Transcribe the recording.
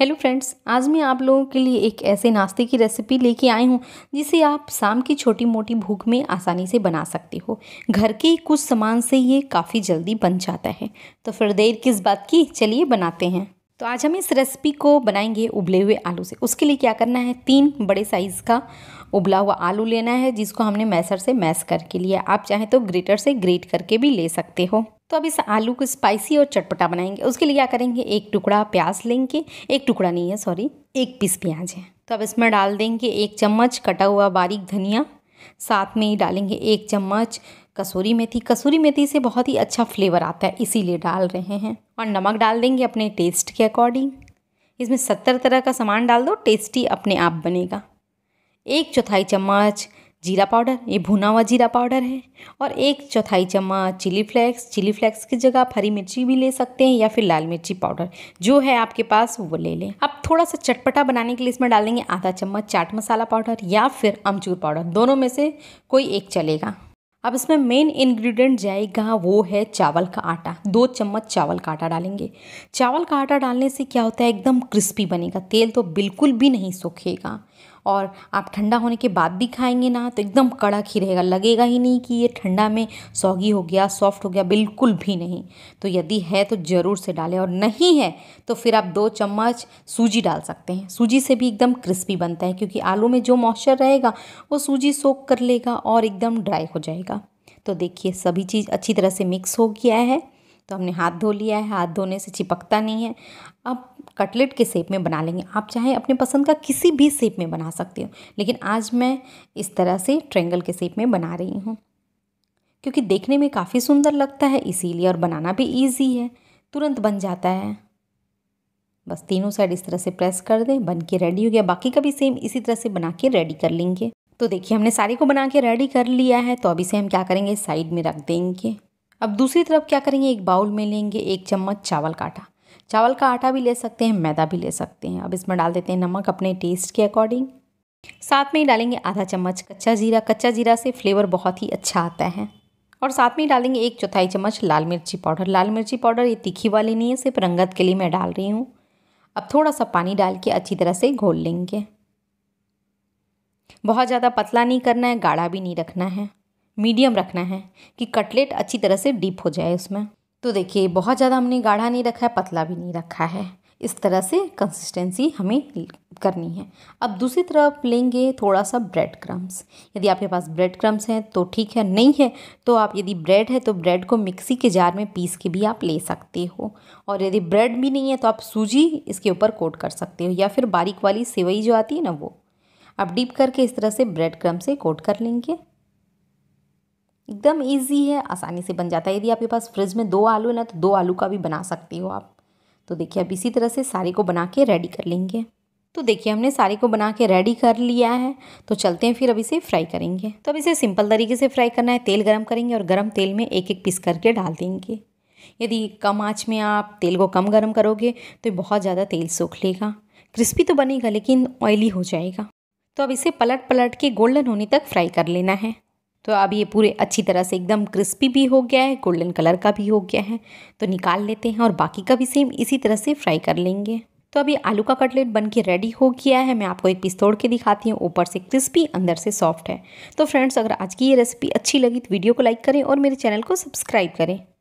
hello friends आज मैं आप लोगों के लिए एक ऐसे नाश्ते की रेसिपी लेके आई हूँ जिसे आप शाम की छोटी मोटी भूख में आसानी से बना सकते हो घर के कुछ सामान से ये काफ़ी जल्दी बन जाता है तो फिर देर किस बात की चलिए बनाते हैं तो आज हम इस रेसिपी को बनाएंगे उबले हुए आलू से उसके लिए क्या करना है तीन बड़े साइज़ का उबला हुआ आलू लेना है जिसको हमने मैसर से मैस करके लिया आप चाहें तो ग्रेटर से ग्रेट करके भी ले सकते हो तो अब इस आलू को स्पाइसी और चटपटा बनाएंगे उसके लिए क्या करेंगे एक टुकड़ा प्याज लेंगे एक टुकड़ा नहीं है सॉरी एक पीस प्याज है तो अब इसमें डाल देंगे एक चम्मच कटा हुआ बारीक धनिया साथ में ही डालेंगे एक चम्मच कसूरी मेथी कसूरी मेथी से बहुत ही अच्छा फ्लेवर आता है इसीलिए डाल रहे हैं और नमक डाल देंगे अपने टेस्ट के अकॉर्डिंग इसमें सत्तर तरह का सामान डाल दो टेस्टी अपने आप बनेगा एक चौथाई चम्मच जीरा पाउडर ये भुना हुआ जीरा पाउडर है और एक चौथाई चम्मच चिली फ्लेक्स चिली फ्लेक्स की जगह आप हरी मिर्ची भी ले सकते हैं या फिर लाल मिर्ची पाउडर जो है आपके पास वो ले लें अब थोड़ा सा चटपटा बनाने के लिए इसमें डालेंगे आधा चम्मच चाट मसाला पाउडर या फिर अमचूर पाउडर दोनों में से कोई एक चलेगा अब इसमें मेन इंग्रेडिएंट जाएगा वो है चावल का आटा दो चम्मच चावल का आटा डालेंगे चावल का आटा डालने से क्या होता है एकदम क्रिस्पी बनेगा तेल तो बिल्कुल भी नहीं सूखेगा और आप ठंडा होने के बाद भी खाएंगे ना तो एकदम कड़क ही रहेगा लगेगा ही नहीं कि ये ठंडा में सौगी हो गया सॉफ्ट हो गया बिल्कुल भी नहीं तो यदि है तो ज़रूर से डालें और नहीं है तो फिर आप दो चम्मच सूजी डाल सकते हैं सूजी से भी एकदम क्रिस्पी बनता है क्योंकि आलू में जो मॉइस्चर रहेगा वो सूजी सोख कर लेगा और एकदम ड्राई हो जाएगा तो देखिए सभी चीज़ अच्छी तरह से मिक्स हो गया है तो हमने हाथ धो लिया है हाथ धोने से चिपकता नहीं है अब कटलेट के शेप में बना लेंगे आप चाहे अपने पसंद का किसी भी शेप में बना सकते हो लेकिन आज मैं इस तरह से ट्रेंगल के शेप में बना रही हूँ क्योंकि देखने में काफ़ी सुंदर लगता है इसीलिए और बनाना भी ईजी है तुरंत बन जाता है बस तीनों साइड इस तरह से प्रेस कर दें बन के रेडी हो गया बाकी का भी सेम इसी तरह से बना के रेडी कर लेंगे तो देखिए हमने साड़ी को बना के रेडी कर लिया है तो अभी से हम क्या करेंगे साइड में रख देंगे अब दूसरी तरफ क्या करेंगे एक बाउल में लेंगे एक चम्मच चावल का आटा चावल का आटा भी ले सकते हैं मैदा भी ले सकते हैं अब इसमें डाल देते हैं नमक अपने टेस्ट के अकॉर्डिंग साथ में ही डालेंगे आधा चम्मच कच्चा जीरा कच्चा जीरा से फ्लेवर बहुत ही अच्छा आता है और साथ में ही डालेंगे एक चौथाई चम्मच लाल मिर्ची पाउडर लाल मिर्ची पाउडर ये तीखी वाली नहीं है सिर्फ रंगत के लिए मैं डाल रही हूँ अब थोड़ा सा पानी डाल के अच्छी तरह से घोल लेंगे बहुत ज़्यादा पतला नहीं करना है गाढ़ा भी नहीं रखना है मीडियम रखना है कि कटलेट अच्छी तरह से डीप हो जाए उसमें तो देखिए बहुत ज़्यादा हमने गाढ़ा नहीं रखा है पतला भी नहीं रखा है इस तरह से कंसिस्टेंसी हमें करनी है अब दूसरी तरफ लेंगे थोड़ा सा ब्रेड क्रम्स यदि आपके पास ब्रेड क्रम्स हैं तो ठीक है नहीं है तो आप यदि ब्रेड है तो ब्रेड को मिक्सी के जार में पीस के भी आप ले सकते हो और यदि ब्रेड भी नहीं है तो आप सूजी इसके ऊपर कोट कर सकते हो या फिर बारीक वाली सेवई जो आती है ना वो आप डीप करके इस तरह से ब्रेड क्रम से कोट कर लेंगे एकदम ईजी है आसानी से बन जाता है यदि आपके पास फ्रिज में दो आलू है ना तो दो आलू का भी बना सकती हो आप तो देखिए अब इसी तरह से सारे को बना के रेडी कर लेंगे तो देखिए हमने सारे को बना के रेडी कर लिया है तो चलते हैं फिर अब इसे फ्राई करेंगे तो अब इसे सिंपल तरीके से फ्राई करना है तेल गरम करेंगे और गरम तेल में एक एक पीस करके डाल देंगे यदि कम आँच में आप तेल को कम गरम करोगे तो बहुत ज़्यादा तेल सूख लेगा क्रिस्पी तो बनेगा लेकिन ऑयली हो जाएगा तो अब इसे पलट पलट के गोल्डन होने तक फ्राई कर लेना है तो अब ये पूरे अच्छी तरह से एकदम क्रिस्पी भी हो गया है गोल्डन कलर का भी हो गया है तो निकाल लेते हैं और बाकी का भी सेम इसी तरह से फ्राई कर लेंगे तो अभी आलू का कटलेट बन के रेडी हो गया है मैं आपको एक पीस तोड़ के दिखाती हूँ ऊपर से क्रिस्पी अंदर से सॉफ्ट है तो फ्रेंड्स अगर आज की ये रेसिपी अच्छी लगी तो वीडियो को लाइक करें और मेरे चैनल को सब्सक्राइब करें